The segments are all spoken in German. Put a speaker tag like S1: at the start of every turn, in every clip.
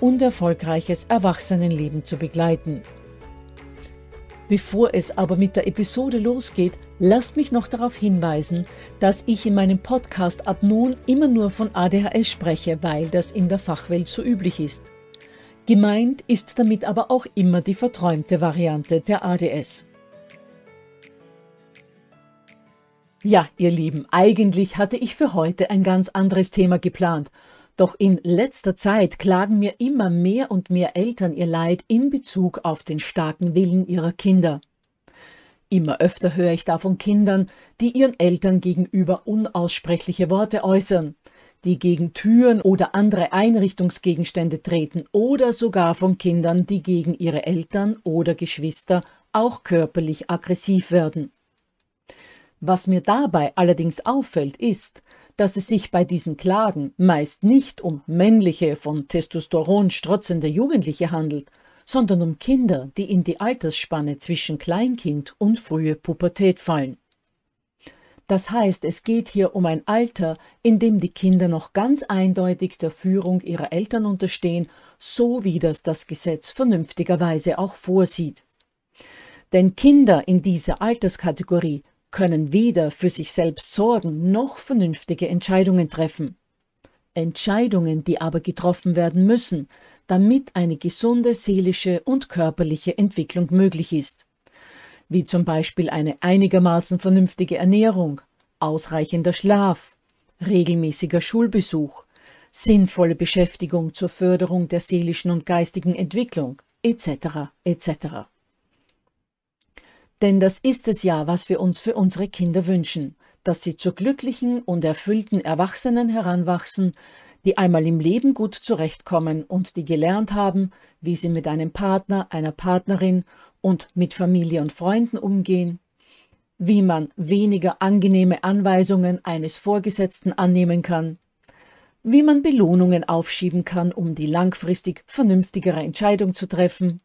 S1: und erfolgreiches Erwachsenenleben zu begleiten. Bevor es aber mit der Episode losgeht, lasst mich noch darauf hinweisen, dass ich in meinem Podcast ab nun immer nur von ADHS spreche, weil das in der Fachwelt so üblich ist. Gemeint ist damit aber auch immer die verträumte Variante der ADS. Ja, ihr Lieben, eigentlich hatte ich für heute ein ganz anderes Thema geplant doch in letzter Zeit klagen mir immer mehr und mehr Eltern ihr Leid in Bezug auf den starken Willen ihrer Kinder. Immer öfter höre ich da von Kindern, die ihren Eltern gegenüber unaussprechliche Worte äußern, die gegen Türen oder andere Einrichtungsgegenstände treten oder sogar von Kindern, die gegen ihre Eltern oder Geschwister auch körperlich aggressiv werden. Was mir dabei allerdings auffällt, ist, dass es sich bei diesen Klagen meist nicht um männliche, von Testosteron strotzende Jugendliche handelt, sondern um Kinder, die in die Altersspanne zwischen Kleinkind und frühe Pubertät fallen. Das heißt, es geht hier um ein Alter, in dem die Kinder noch ganz eindeutig der Führung ihrer Eltern unterstehen, so wie das das Gesetz vernünftigerweise auch vorsieht. Denn Kinder in dieser Alterskategorie können weder für sich selbst sorgen noch vernünftige Entscheidungen treffen. Entscheidungen, die aber getroffen werden müssen, damit eine gesunde seelische und körperliche Entwicklung möglich ist. Wie zum Beispiel eine einigermaßen vernünftige Ernährung, ausreichender Schlaf, regelmäßiger Schulbesuch, sinnvolle Beschäftigung zur Förderung der seelischen und geistigen Entwicklung etc. etc. Denn das ist es ja, was wir uns für unsere Kinder wünschen, dass sie zu glücklichen und erfüllten Erwachsenen heranwachsen, die einmal im Leben gut zurechtkommen und die gelernt haben, wie sie mit einem Partner, einer Partnerin und mit Familie und Freunden umgehen, wie man weniger angenehme Anweisungen eines Vorgesetzten annehmen kann, wie man Belohnungen aufschieben kann, um die langfristig vernünftigere Entscheidung zu treffen,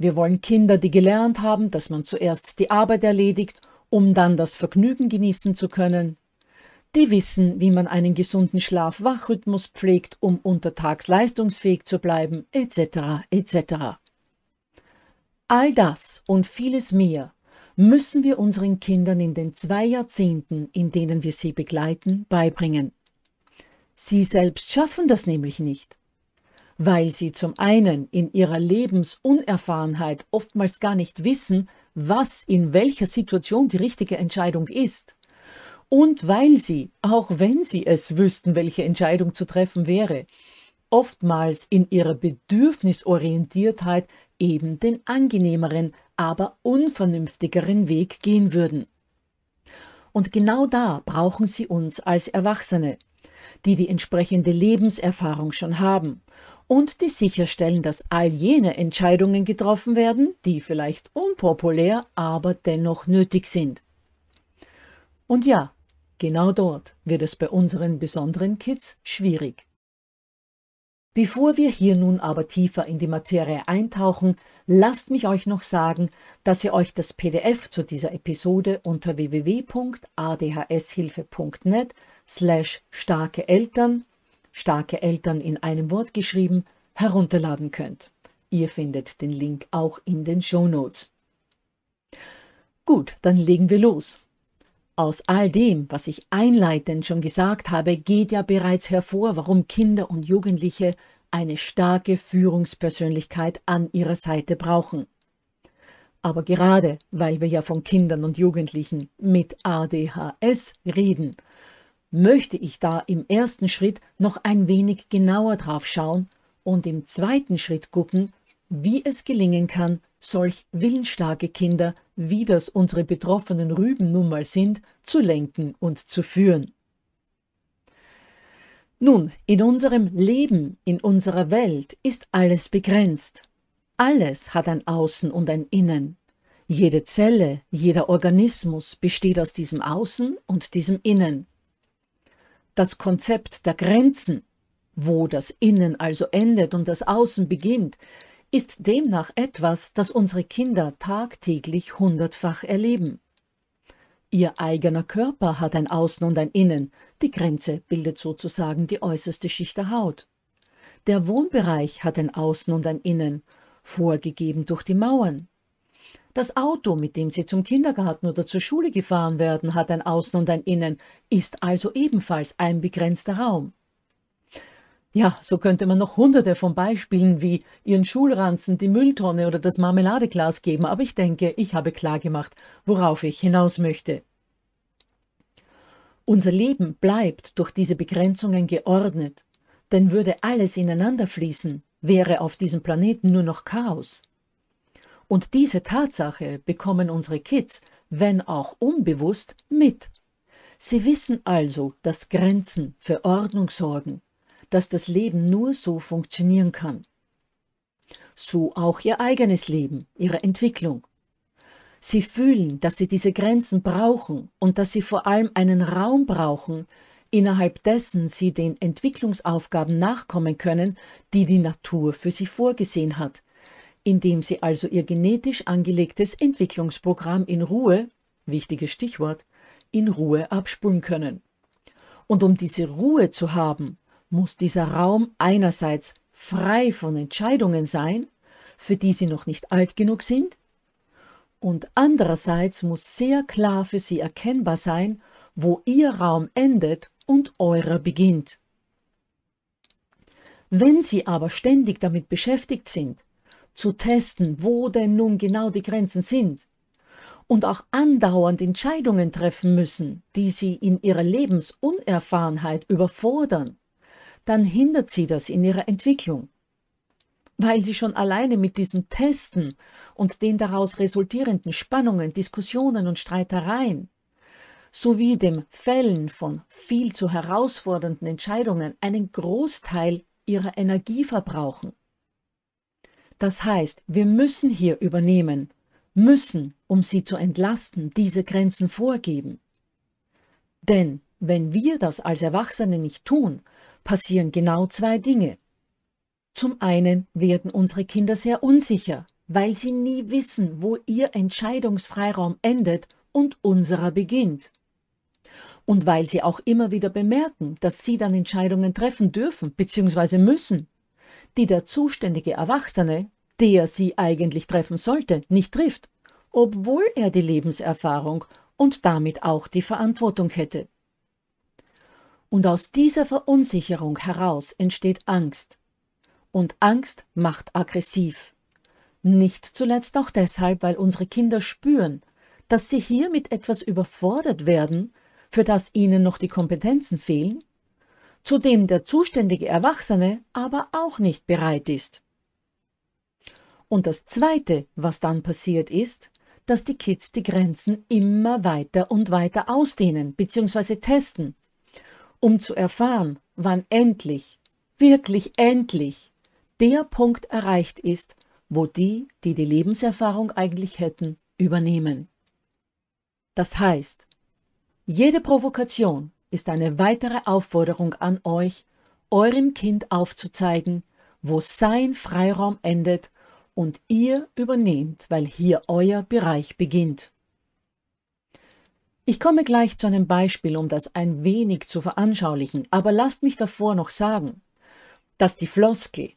S1: wir wollen Kinder, die gelernt haben, dass man zuerst die Arbeit erledigt, um dann das Vergnügen genießen zu können. Die wissen, wie man einen gesunden Schlaf-Wachrhythmus pflegt, um untertags leistungsfähig zu bleiben, etc. etc. All das und vieles mehr müssen wir unseren Kindern in den zwei Jahrzehnten, in denen wir sie begleiten, beibringen. Sie selbst schaffen das nämlich nicht weil sie zum einen in ihrer Lebensunerfahrenheit oftmals gar nicht wissen, was in welcher Situation die richtige Entscheidung ist und weil sie, auch wenn sie es wüssten, welche Entscheidung zu treffen wäre, oftmals in ihrer Bedürfnisorientiertheit eben den angenehmeren, aber unvernünftigeren Weg gehen würden. Und genau da brauchen sie uns als Erwachsene, die die entsprechende Lebenserfahrung schon haben und die sicherstellen, dass all jene Entscheidungen getroffen werden, die vielleicht unpopulär, aber dennoch nötig sind. Und ja, genau dort wird es bei unseren besonderen Kids schwierig. Bevor wir hier nun aber tiefer in die Materie eintauchen, lasst mich euch noch sagen, dass ihr euch das PDF zu dieser Episode unter www.adhshilfe.net slash starke Eltern Starke Eltern in einem Wort geschrieben, herunterladen könnt. Ihr findet den Link auch in den Show Notes. Gut, dann legen wir los. Aus all dem, was ich einleitend schon gesagt habe, geht ja bereits hervor, warum Kinder und Jugendliche eine starke Führungspersönlichkeit an ihrer Seite brauchen. Aber gerade weil wir ja von Kindern und Jugendlichen mit ADHS reden, möchte ich da im ersten Schritt noch ein wenig genauer drauf schauen und im zweiten Schritt gucken, wie es gelingen kann, solch willensstarke Kinder, wie das unsere betroffenen Rüben nun mal sind, zu lenken und zu führen. Nun, in unserem Leben, in unserer Welt ist alles begrenzt. Alles hat ein Außen und ein Innen. Jede Zelle, jeder Organismus besteht aus diesem Außen und diesem Innen das Konzept der Grenzen, wo das Innen also endet und das Außen beginnt, ist demnach etwas, das unsere Kinder tagtäglich hundertfach erleben. Ihr eigener Körper hat ein Außen und ein Innen, die Grenze bildet sozusagen die äußerste Schicht der Haut. Der Wohnbereich hat ein Außen und ein Innen, vorgegeben durch die Mauern. Das Auto, mit dem sie zum Kindergarten oder zur Schule gefahren werden, hat ein Außen und ein Innen, ist also ebenfalls ein begrenzter Raum. Ja, so könnte man noch hunderte von Beispielen wie ihren Schulranzen, die Mülltonne oder das Marmeladeglas geben, aber ich denke, ich habe klargemacht, worauf ich hinaus möchte. Unser Leben bleibt durch diese Begrenzungen geordnet, denn würde alles ineinander fließen, wäre auf diesem Planeten nur noch Chaos. Und diese Tatsache bekommen unsere Kids, wenn auch unbewusst, mit. Sie wissen also, dass Grenzen für Ordnung sorgen, dass das Leben nur so funktionieren kann. So auch ihr eigenes Leben, ihre Entwicklung. Sie fühlen, dass sie diese Grenzen brauchen und dass sie vor allem einen Raum brauchen, innerhalb dessen sie den Entwicklungsaufgaben nachkommen können, die die Natur für sie vorgesehen hat, indem sie also ihr genetisch angelegtes Entwicklungsprogramm in Ruhe, wichtiges Stichwort, in Ruhe abspulen können. Und um diese Ruhe zu haben, muss dieser Raum einerseits frei von Entscheidungen sein, für die sie noch nicht alt genug sind, und andererseits muss sehr klar für sie erkennbar sein, wo ihr Raum endet und eurer beginnt. Wenn sie aber ständig damit beschäftigt sind, zu testen, wo denn nun genau die Grenzen sind und auch andauernd Entscheidungen treffen müssen, die sie in ihrer Lebensunerfahrenheit überfordern, dann hindert sie das in ihrer Entwicklung. Weil sie schon alleine mit diesem Testen und den daraus resultierenden Spannungen, Diskussionen und Streitereien sowie dem Fällen von viel zu herausfordernden Entscheidungen einen Großteil ihrer Energie verbrauchen. Das heißt, wir müssen hier übernehmen, müssen, um sie zu entlasten, diese Grenzen vorgeben. Denn wenn wir das als Erwachsene nicht tun, passieren genau zwei Dinge. Zum einen werden unsere Kinder sehr unsicher, weil sie nie wissen, wo ihr Entscheidungsfreiraum endet und unserer beginnt. Und weil sie auch immer wieder bemerken, dass sie dann Entscheidungen treffen dürfen bzw. müssen die der zuständige Erwachsene, der sie eigentlich treffen sollte, nicht trifft, obwohl er die Lebenserfahrung und damit auch die Verantwortung hätte. Und aus dieser Verunsicherung heraus entsteht Angst. Und Angst macht aggressiv. Nicht zuletzt auch deshalb, weil unsere Kinder spüren, dass sie hier mit etwas überfordert werden, für das ihnen noch die Kompetenzen fehlen zu dem der zuständige Erwachsene aber auch nicht bereit ist. Und das Zweite, was dann passiert ist, dass die Kids die Grenzen immer weiter und weiter ausdehnen bzw. testen, um zu erfahren, wann endlich, wirklich endlich, der Punkt erreicht ist, wo die, die die Lebenserfahrung eigentlich hätten, übernehmen. Das heißt, jede Provokation, ist eine weitere Aufforderung an euch, eurem Kind aufzuzeigen, wo sein Freiraum endet und ihr übernehmt, weil hier euer Bereich beginnt. Ich komme gleich zu einem Beispiel, um das ein wenig zu veranschaulichen, aber lasst mich davor noch sagen, dass die Floskel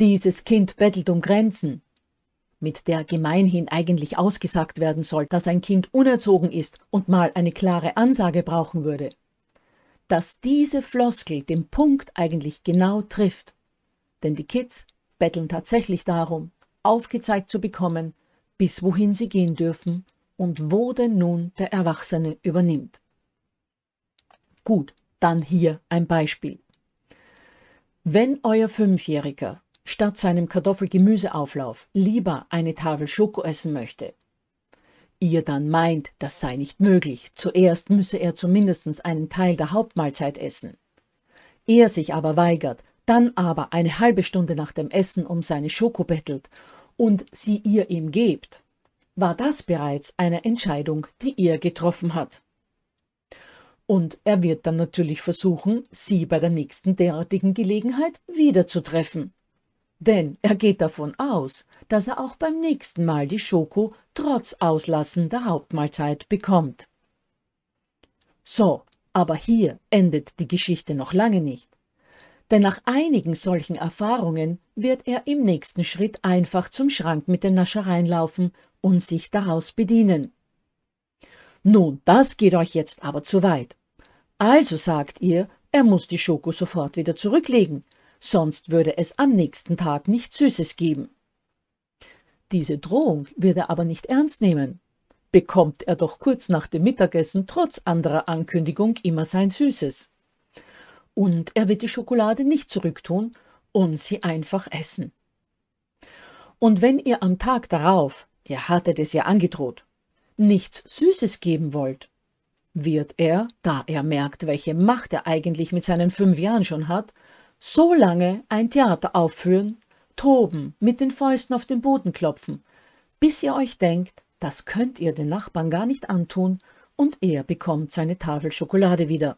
S1: dieses Kind bettelt um Grenzen, mit der gemeinhin eigentlich ausgesagt werden soll, dass ein Kind unerzogen ist und mal eine klare Ansage brauchen würde, dass diese Floskel den Punkt eigentlich genau trifft. Denn die Kids betteln tatsächlich darum, aufgezeigt zu bekommen, bis wohin sie gehen dürfen und wo denn nun der Erwachsene übernimmt. Gut, dann hier ein Beispiel. Wenn euer Fünfjähriger statt seinem Kartoffelgemüseauflauf lieber eine Tafel Schoko essen möchte, ihr dann meint, das sei nicht möglich, zuerst müsse er zumindest einen Teil der Hauptmahlzeit essen. Er sich aber weigert, dann aber eine halbe Stunde nach dem Essen um seine Schoko bettelt und sie ihr ihm gebt, war das bereits eine Entscheidung, die er getroffen hat. Und er wird dann natürlich versuchen, sie bei der nächsten derartigen Gelegenheit wieder zu treffen denn er geht davon aus, dass er auch beim nächsten Mal die Schoko trotz Auslassen der Hauptmahlzeit bekommt. So, aber hier endet die Geschichte noch lange nicht. Denn nach einigen solchen Erfahrungen wird er im nächsten Schritt einfach zum Schrank mit den Naschereien laufen und sich daraus bedienen. Nun, das geht euch jetzt aber zu weit. Also sagt ihr, er muss die Schoko sofort wieder zurücklegen, sonst würde es am nächsten Tag nichts Süßes geben. Diese Drohung wird er aber nicht ernst nehmen. Bekommt er doch kurz nach dem Mittagessen trotz anderer Ankündigung immer sein Süßes. Und er wird die Schokolade nicht zurücktun und sie einfach essen. Und wenn ihr am Tag darauf, ihr hattet es ja angedroht, nichts Süßes geben wollt, wird er, da er merkt, welche Macht er eigentlich mit seinen fünf Jahren schon hat, so lange ein Theater aufführen, toben, mit den Fäusten auf den Boden klopfen, bis ihr euch denkt, das könnt ihr den Nachbarn gar nicht antun und er bekommt seine Tafel Schokolade wieder.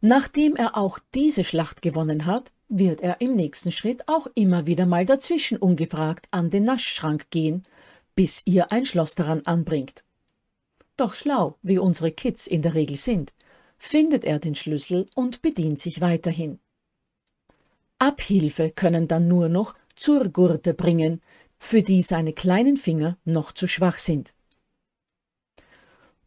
S1: Nachdem er auch diese Schlacht gewonnen hat, wird er im nächsten Schritt auch immer wieder mal dazwischen ungefragt an den Naschschrank gehen, bis ihr ein Schloss daran anbringt. Doch schlau, wie unsere Kids in der Regel sind findet er den Schlüssel und bedient sich weiterhin. Abhilfe können dann nur noch zur Gurte bringen, für die seine kleinen Finger noch zu schwach sind.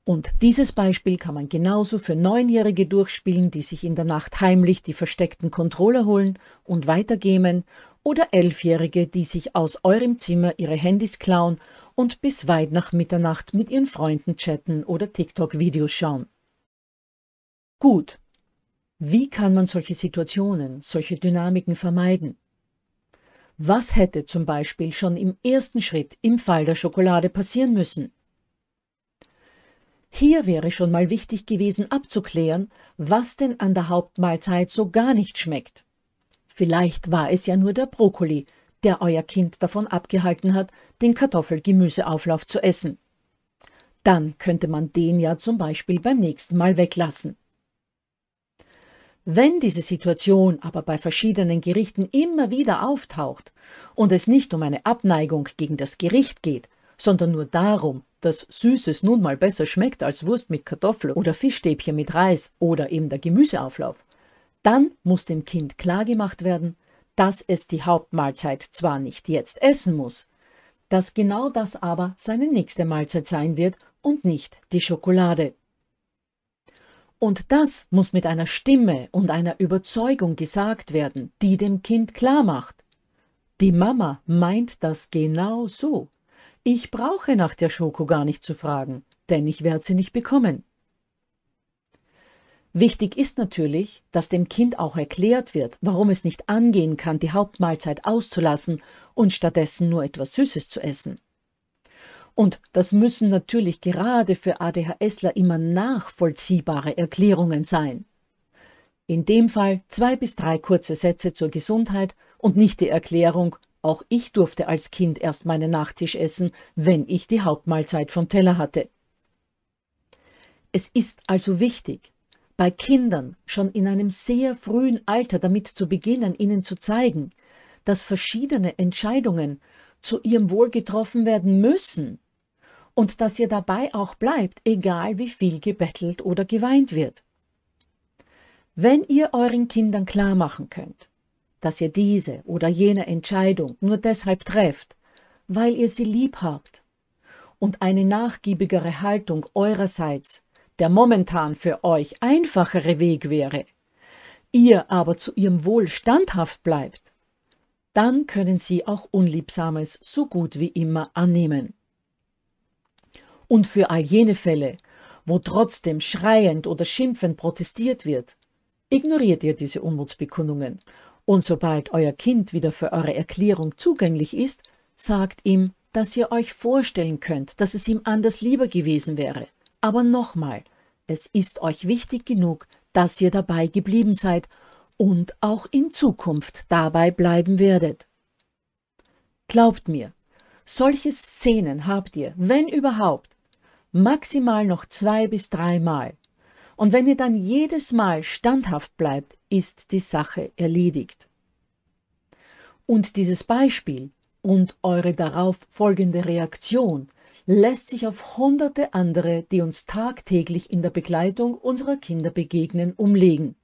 S1: Und dieses Beispiel kann man genauso für Neunjährige durchspielen, die sich in der Nacht heimlich die versteckten Controller holen und weitergeben, oder Elfjährige, die sich aus eurem Zimmer ihre Handys klauen und bis weit nach Mitternacht mit ihren Freunden chatten oder TikTok-Videos schauen. Gut, wie kann man solche Situationen, solche Dynamiken vermeiden? Was hätte zum Beispiel schon im ersten Schritt im Fall der Schokolade passieren müssen? Hier wäre schon mal wichtig gewesen abzuklären, was denn an der Hauptmahlzeit so gar nicht schmeckt. Vielleicht war es ja nur der Brokkoli, der euer Kind davon abgehalten hat, den Kartoffelgemüseauflauf zu essen. Dann könnte man den ja zum Beispiel beim nächsten Mal weglassen. Wenn diese Situation aber bei verschiedenen Gerichten immer wieder auftaucht und es nicht um eine Abneigung gegen das Gericht geht, sondern nur darum, dass Süßes nun mal besser schmeckt als Wurst mit Kartoffel oder Fischstäbchen mit Reis oder eben der Gemüseauflauf, dann muss dem Kind klargemacht werden, dass es die Hauptmahlzeit zwar nicht jetzt essen muss, dass genau das aber seine nächste Mahlzeit sein wird und nicht die Schokolade. Und das muss mit einer Stimme und einer Überzeugung gesagt werden, die dem Kind klar macht. Die Mama meint das genau so. Ich brauche nach der Schoko gar nicht zu fragen, denn ich werde sie nicht bekommen. Wichtig ist natürlich, dass dem Kind auch erklärt wird, warum es nicht angehen kann, die Hauptmahlzeit auszulassen und stattdessen nur etwas Süßes zu essen. Und das müssen natürlich gerade für ADHSler immer nachvollziehbare Erklärungen sein. In dem Fall zwei bis drei kurze Sätze zur Gesundheit und nicht die Erklärung, auch ich durfte als Kind erst meinen Nachtisch essen, wenn ich die Hauptmahlzeit vom Teller hatte. Es ist also wichtig, bei Kindern schon in einem sehr frühen Alter damit zu beginnen, ihnen zu zeigen, dass verschiedene Entscheidungen zu ihrem Wohl getroffen werden müssen und dass ihr dabei auch bleibt, egal wie viel gebettelt oder geweint wird. Wenn ihr euren Kindern klar machen könnt, dass ihr diese oder jene Entscheidung nur deshalb trefft, weil ihr sie lieb habt und eine nachgiebigere Haltung eurerseits der momentan für euch einfachere Weg wäre, ihr aber zu ihrem Wohl standhaft bleibt, dann können sie auch Unliebsames so gut wie immer annehmen und für all jene Fälle, wo trotzdem schreiend oder schimpfend protestiert wird. Ignoriert ihr diese Unmutsbekundungen und sobald euer Kind wieder für eure Erklärung zugänglich ist, sagt ihm, dass ihr euch vorstellen könnt, dass es ihm anders lieber gewesen wäre. Aber nochmal, es ist euch wichtig genug, dass ihr dabei geblieben seid und auch in Zukunft dabei bleiben werdet. Glaubt mir, solche Szenen habt ihr, wenn überhaupt, maximal noch zwei bis dreimal. Und wenn ihr dann jedes Mal standhaft bleibt, ist die Sache erledigt. Und dieses Beispiel und eure darauf folgende Reaktion lässt sich auf hunderte andere, die uns tagtäglich in der Begleitung unserer Kinder begegnen, umlegen.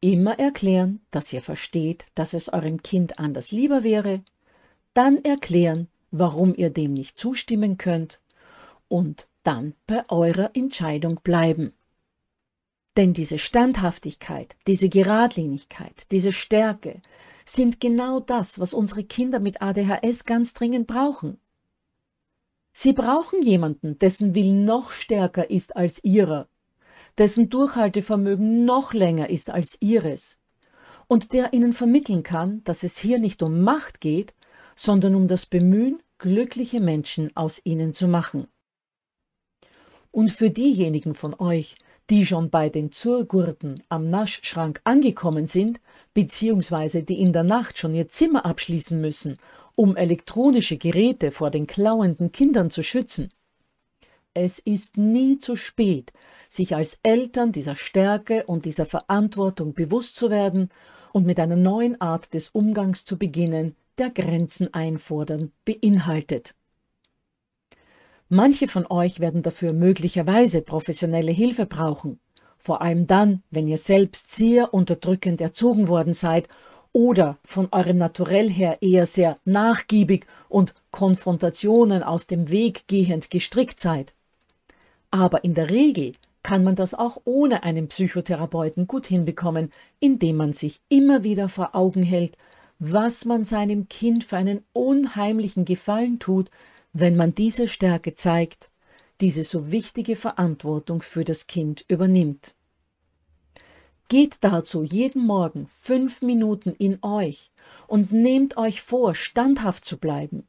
S1: Immer erklären, dass ihr versteht, dass es eurem Kind anders lieber wäre, dann erklären, warum ihr dem nicht zustimmen könnt und dann bei eurer Entscheidung bleiben. Denn diese Standhaftigkeit, diese Geradlinigkeit, diese Stärke sind genau das, was unsere Kinder mit ADHS ganz dringend brauchen. Sie brauchen jemanden, dessen Willen noch stärker ist als ihrer, dessen Durchhaltevermögen noch länger ist als ihres und der ihnen vermitteln kann, dass es hier nicht um Macht geht, sondern um das Bemühen, glückliche Menschen aus ihnen zu machen. Und für diejenigen von euch, die schon bei den Zurgurten am Naschschrank angekommen sind, beziehungsweise die in der Nacht schon ihr Zimmer abschließen müssen, um elektronische Geräte vor den klauenden Kindern zu schützen. Es ist nie zu spät, sich als Eltern dieser Stärke und dieser Verantwortung bewusst zu werden und mit einer neuen Art des Umgangs zu beginnen, der Grenzen einfordern beinhaltet. Manche von euch werden dafür möglicherweise professionelle Hilfe brauchen, vor allem dann, wenn ihr selbst sehr unterdrückend erzogen worden seid oder von eurem Naturell her eher sehr nachgiebig und Konfrontationen aus dem Weg gehend gestrickt seid. Aber in der Regel kann man das auch ohne einen Psychotherapeuten gut hinbekommen, indem man sich immer wieder vor Augen hält, was man seinem Kind für einen unheimlichen Gefallen tut, wenn man diese Stärke zeigt, diese so wichtige Verantwortung für das Kind übernimmt. Geht dazu jeden Morgen fünf Minuten in euch und nehmt euch vor, standhaft zu bleiben,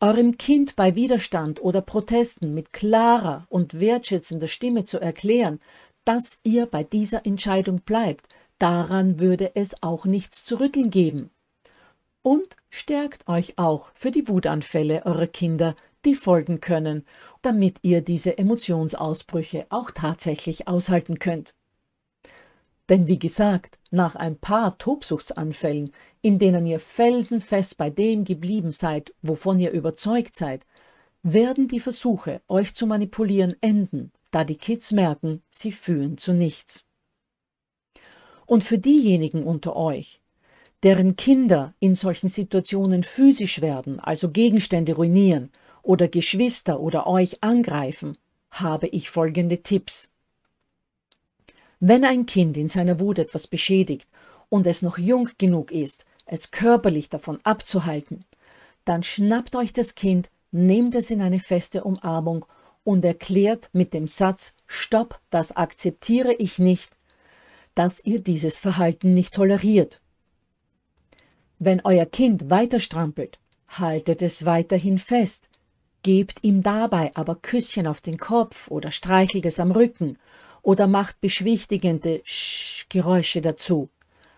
S1: eurem Kind bei Widerstand oder Protesten mit klarer und wertschätzender Stimme zu erklären, dass ihr bei dieser Entscheidung bleibt, daran würde es auch nichts zu rütteln geben und stärkt euch auch für die Wutanfälle eurer Kinder, die folgen können, damit ihr diese Emotionsausbrüche auch tatsächlich aushalten könnt. Denn wie gesagt, nach ein paar Tobsuchtsanfällen, in denen ihr felsenfest bei dem geblieben seid, wovon ihr überzeugt seid, werden die Versuche, euch zu manipulieren, enden, da die Kids merken, sie führen zu nichts. Und für diejenigen unter euch, deren Kinder in solchen Situationen physisch werden, also Gegenstände ruinieren oder Geschwister oder euch angreifen, habe ich folgende Tipps. Wenn ein Kind in seiner Wut etwas beschädigt und es noch jung genug ist, es körperlich davon abzuhalten, dann schnappt euch das Kind, nehmt es in eine feste Umarmung und erklärt mit dem Satz Stopp, das akzeptiere ich nicht, dass ihr dieses Verhalten nicht toleriert. Wenn euer Kind weiter strampelt, haltet es weiterhin fest, gebt ihm dabei aber Küsschen auf den Kopf oder streichelt es am Rücken oder macht beschwichtigende Sch Geräusche dazu.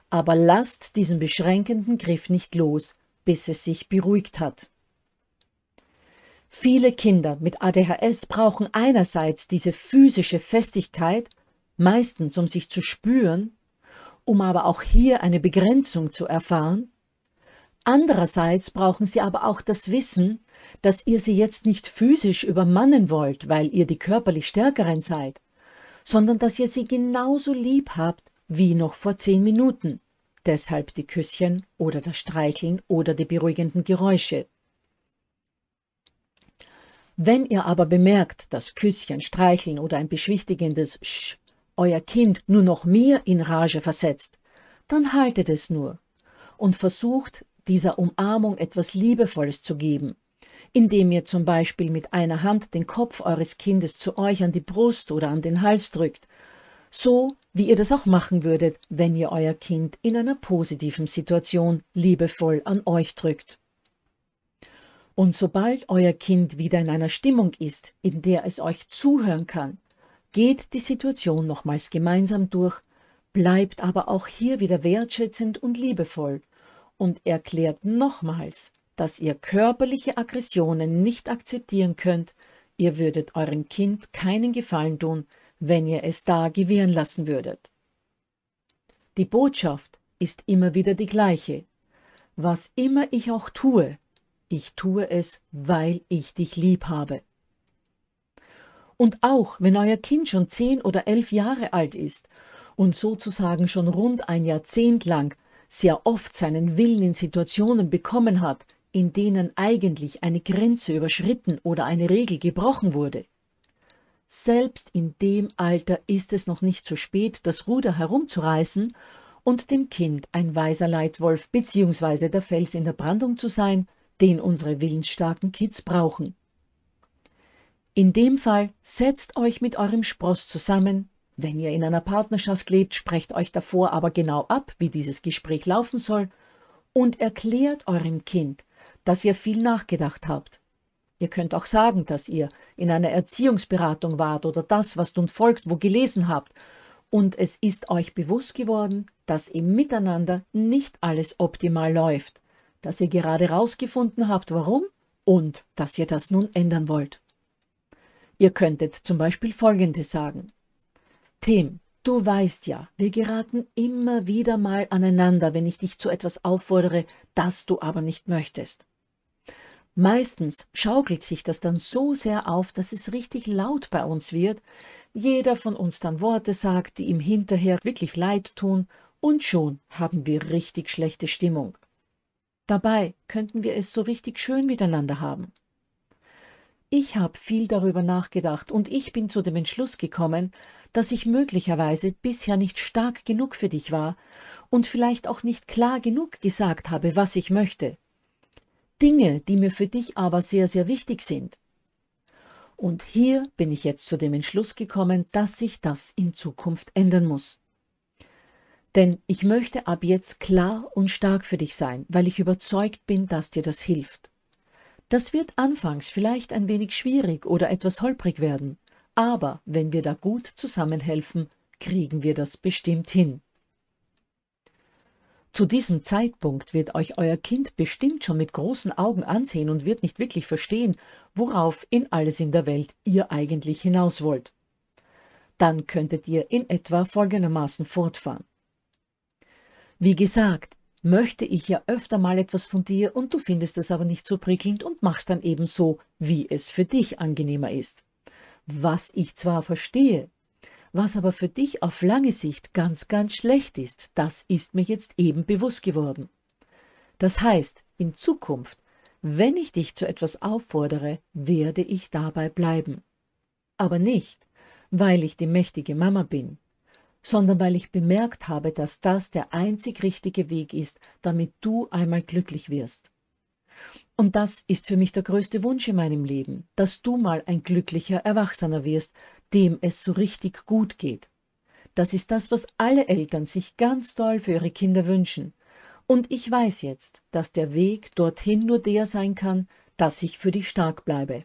S1: Aber lasst diesen beschränkenden Griff nicht los, bis es sich beruhigt hat. Viele Kinder mit ADHS brauchen einerseits diese physische Festigkeit, meistens um sich zu spüren, um aber auch hier eine Begrenzung zu erfahren, Andererseits brauchen sie aber auch das Wissen, dass ihr sie jetzt nicht physisch übermannen wollt, weil ihr die körperlich Stärkeren seid, sondern dass ihr sie genauso lieb habt wie noch vor zehn Minuten. Deshalb die Küsschen oder das Streicheln oder die beruhigenden Geräusche. Wenn ihr aber bemerkt, dass Küsschen, Streicheln oder ein beschwichtigendes Sch euer Kind nur noch mehr in Rage versetzt, dann haltet es nur und versucht, dieser Umarmung etwas Liebevolles zu geben, indem ihr zum Beispiel mit einer Hand den Kopf eures Kindes zu euch an die Brust oder an den Hals drückt, so wie ihr das auch machen würdet, wenn ihr euer Kind in einer positiven Situation liebevoll an euch drückt. Und sobald euer Kind wieder in einer Stimmung ist, in der es euch zuhören kann, geht die Situation nochmals gemeinsam durch, bleibt aber auch hier wieder wertschätzend und liebevoll und erklärt nochmals, dass ihr körperliche Aggressionen nicht akzeptieren könnt, ihr würdet eurem Kind keinen Gefallen tun, wenn ihr es da gewähren lassen würdet. Die Botschaft ist immer wieder die gleiche. Was immer ich auch tue, ich tue es, weil ich dich lieb habe. Und auch wenn euer Kind schon zehn oder elf Jahre alt ist und sozusagen schon rund ein Jahrzehnt lang sehr oft seinen Willen in Situationen bekommen hat, in denen eigentlich eine Grenze überschritten oder eine Regel gebrochen wurde. Selbst in dem Alter ist es noch nicht zu spät, das Ruder herumzureißen und dem Kind ein weiser Leitwolf bzw. der Fels in der Brandung zu sein, den unsere willensstarken Kids brauchen. In dem Fall setzt euch mit eurem Spross zusammen, wenn ihr in einer Partnerschaft lebt, sprecht euch davor aber genau ab, wie dieses Gespräch laufen soll und erklärt eurem Kind, dass ihr viel nachgedacht habt. Ihr könnt auch sagen, dass ihr in einer Erziehungsberatung wart oder das, was nun folgt, wo gelesen habt. Und es ist euch bewusst geworden, dass im Miteinander nicht alles optimal läuft, dass ihr gerade rausgefunden habt, warum und dass ihr das nun ändern wollt. Ihr könntet zum Beispiel Folgendes sagen. System. Du weißt ja, wir geraten immer wieder mal aneinander, wenn ich dich zu etwas auffordere, das du aber nicht möchtest. Meistens schaukelt sich das dann so sehr auf, dass es richtig laut bei uns wird, jeder von uns dann Worte sagt, die ihm hinterher wirklich leid tun, und schon haben wir richtig schlechte Stimmung. Dabei könnten wir es so richtig schön miteinander haben. Ich habe viel darüber nachgedacht und ich bin zu dem Entschluss gekommen, dass ich möglicherweise bisher nicht stark genug für dich war und vielleicht auch nicht klar genug gesagt habe, was ich möchte. Dinge, die mir für dich aber sehr, sehr wichtig sind. Und hier bin ich jetzt zu dem Entschluss gekommen, dass sich das in Zukunft ändern muss. Denn ich möchte ab jetzt klar und stark für dich sein, weil ich überzeugt bin, dass dir das hilft. Das wird anfangs vielleicht ein wenig schwierig oder etwas holprig werden, aber wenn wir da gut zusammenhelfen, kriegen wir das bestimmt hin. Zu diesem Zeitpunkt wird euch euer Kind bestimmt schon mit großen Augen ansehen und wird nicht wirklich verstehen, worauf in alles in der Welt ihr eigentlich hinaus wollt. Dann könntet ihr in etwa folgendermaßen fortfahren. Wie gesagt, möchte ich ja öfter mal etwas von dir und du findest es aber nicht so prickelnd und machst dann eben so, wie es für dich angenehmer ist. Was ich zwar verstehe, was aber für dich auf lange Sicht ganz, ganz schlecht ist, das ist mir jetzt eben bewusst geworden. Das heißt, in Zukunft, wenn ich dich zu etwas auffordere, werde ich dabei bleiben. Aber nicht, weil ich die mächtige Mama bin, sondern weil ich bemerkt habe, dass das der einzig richtige Weg ist, damit du einmal glücklich wirst. Und das ist für mich der größte Wunsch in meinem Leben, dass du mal ein glücklicher Erwachsener wirst, dem es so richtig gut geht. Das ist das, was alle Eltern sich ganz doll für ihre Kinder wünschen. Und ich weiß jetzt, dass der Weg dorthin nur der sein kann, dass ich für dich stark bleibe.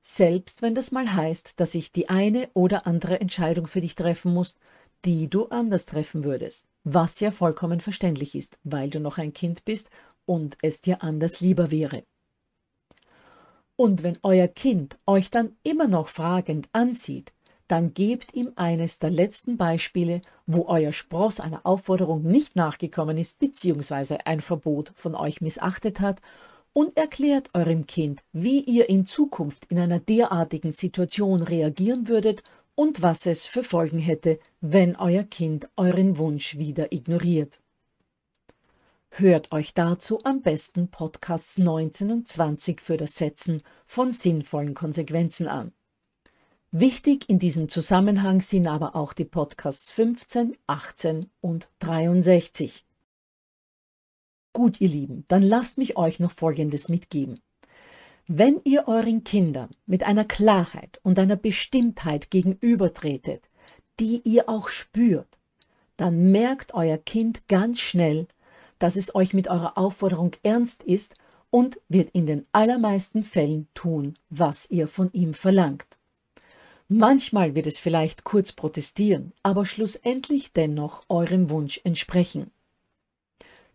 S1: Selbst wenn das mal heißt, dass ich die eine oder andere Entscheidung für dich treffen muss, die du anders treffen würdest. Was ja vollkommen verständlich ist, weil du noch ein Kind bist und es dir anders lieber wäre. Und wenn euer Kind euch dann immer noch fragend ansieht, dann gebt ihm eines der letzten Beispiele, wo euer Spross einer Aufforderung nicht nachgekommen ist bzw. ein Verbot von euch missachtet hat und erklärt eurem Kind, wie ihr in Zukunft in einer derartigen Situation reagieren würdet und was es für Folgen hätte, wenn euer Kind euren Wunsch wieder ignoriert. Hört euch dazu am besten Podcasts 19 und 20 für das Setzen von sinnvollen Konsequenzen an. Wichtig in diesem Zusammenhang sind aber auch die Podcasts 15, 18 und 63. Gut, ihr Lieben, dann lasst mich euch noch Folgendes mitgeben. Wenn ihr euren Kindern mit einer Klarheit und einer Bestimmtheit gegenübertretet, die ihr auch spürt, dann merkt euer Kind ganz schnell, dass es euch mit eurer Aufforderung ernst ist und wird in den allermeisten Fällen tun, was ihr von ihm verlangt. Manchmal wird es vielleicht kurz protestieren, aber schlussendlich dennoch eurem Wunsch entsprechen.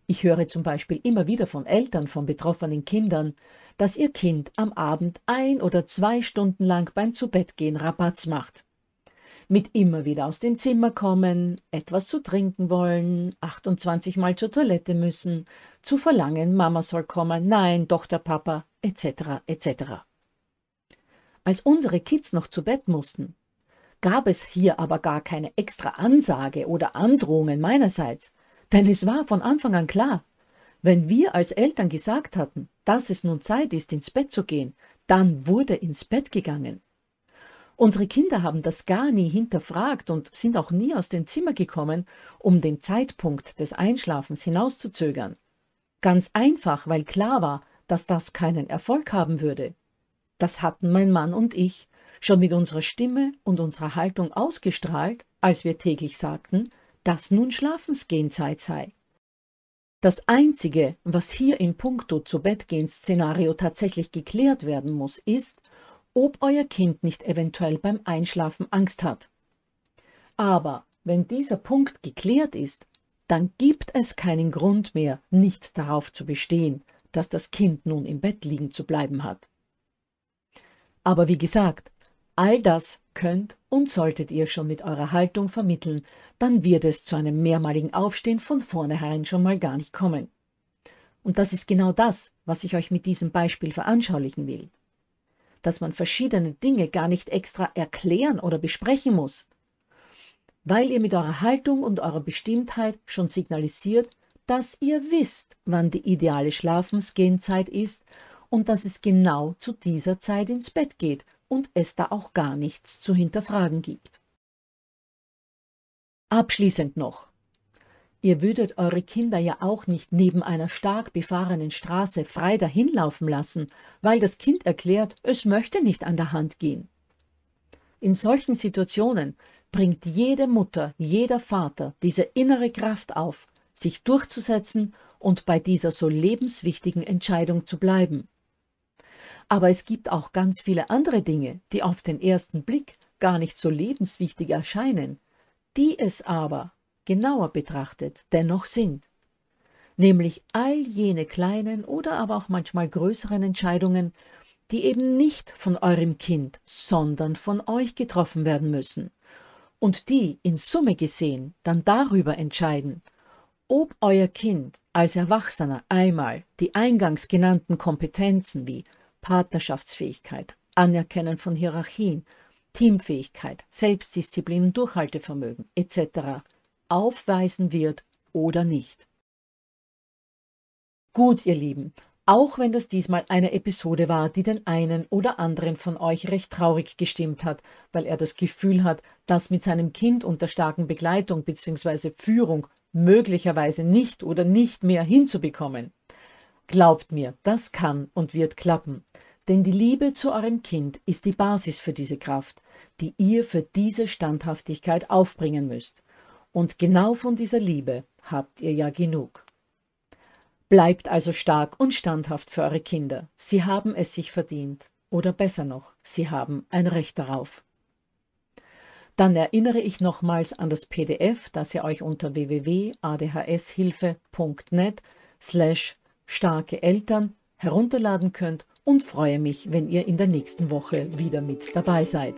S1: Ich höre zum Beispiel immer wieder von Eltern von betroffenen Kindern, dass ihr Kind am Abend ein oder zwei Stunden lang beim Zubettgehen Rabatz macht. Mit immer wieder aus dem Zimmer kommen, etwas zu trinken wollen, 28 Mal zur Toilette müssen, zu verlangen, Mama soll kommen, nein, doch der Papa, etc., etc. Als unsere Kids noch zu Bett mussten, gab es hier aber gar keine extra Ansage oder Androhungen meinerseits, denn es war von Anfang an klar, wenn wir als Eltern gesagt hatten, dass es nun Zeit ist, ins Bett zu gehen, dann wurde ins Bett gegangen. Unsere Kinder haben das gar nie hinterfragt und sind auch nie aus dem Zimmer gekommen, um den Zeitpunkt des Einschlafens hinauszuzögern. Ganz einfach, weil klar war, dass das keinen Erfolg haben würde. Das hatten mein Mann und ich schon mit unserer Stimme und unserer Haltung ausgestrahlt, als wir täglich sagten, dass nun Schlafensgehen Zeit sei. Das Einzige, was hier im puncto zu Bettgehen-Szenario tatsächlich geklärt werden muss, ist, ob euer Kind nicht eventuell beim Einschlafen Angst hat. Aber wenn dieser Punkt geklärt ist, dann gibt es keinen Grund mehr, nicht darauf zu bestehen, dass das Kind nun im Bett liegen zu bleiben hat. Aber wie gesagt, All das könnt und solltet ihr schon mit eurer Haltung vermitteln, dann wird es zu einem mehrmaligen Aufstehen von vornherein schon mal gar nicht kommen. Und das ist genau das, was ich euch mit diesem Beispiel veranschaulichen will. Dass man verschiedene Dinge gar nicht extra erklären oder besprechen muss, weil ihr mit eurer Haltung und eurer Bestimmtheit schon signalisiert, dass ihr wisst, wann die ideale Schlafensgehenzeit ist und dass es genau zu dieser Zeit ins Bett geht und es da auch gar nichts zu hinterfragen gibt. Abschließend noch. Ihr würdet eure Kinder ja auch nicht neben einer stark befahrenen Straße frei dahinlaufen lassen, weil das Kind erklärt, es möchte nicht an der Hand gehen. In solchen Situationen bringt jede Mutter, jeder Vater diese innere Kraft auf, sich durchzusetzen und bei dieser so lebenswichtigen Entscheidung zu bleiben. Aber es gibt auch ganz viele andere Dinge, die auf den ersten Blick gar nicht so lebenswichtig erscheinen, die es aber, genauer betrachtet, dennoch sind. Nämlich all jene kleinen oder aber auch manchmal größeren Entscheidungen, die eben nicht von eurem Kind, sondern von euch getroffen werden müssen und die in Summe gesehen dann darüber entscheiden, ob euer Kind als Erwachsener einmal die eingangs genannten Kompetenzen wie Partnerschaftsfähigkeit, Anerkennen von Hierarchien, Teamfähigkeit, Selbstdisziplin und Durchhaltevermögen etc. aufweisen wird oder nicht. Gut, ihr Lieben, auch wenn das diesmal eine Episode war, die den einen oder anderen von euch recht traurig gestimmt hat, weil er das Gefühl hat, dass mit seinem Kind unter starken Begleitung bzw. Führung möglicherweise nicht oder nicht mehr hinzubekommen. Glaubt mir, das kann und wird klappen, denn die Liebe zu eurem Kind ist die Basis für diese Kraft, die ihr für diese Standhaftigkeit aufbringen müsst. Und genau von dieser Liebe habt ihr ja genug. Bleibt also stark und standhaft für eure Kinder. Sie haben es sich verdient. Oder besser noch, sie haben ein Recht darauf. Dann erinnere ich nochmals an das PDF, das ihr euch unter www.adhshilfe.net slash starke Eltern herunterladen könnt und freue mich, wenn ihr in der nächsten Woche wieder mit dabei seid.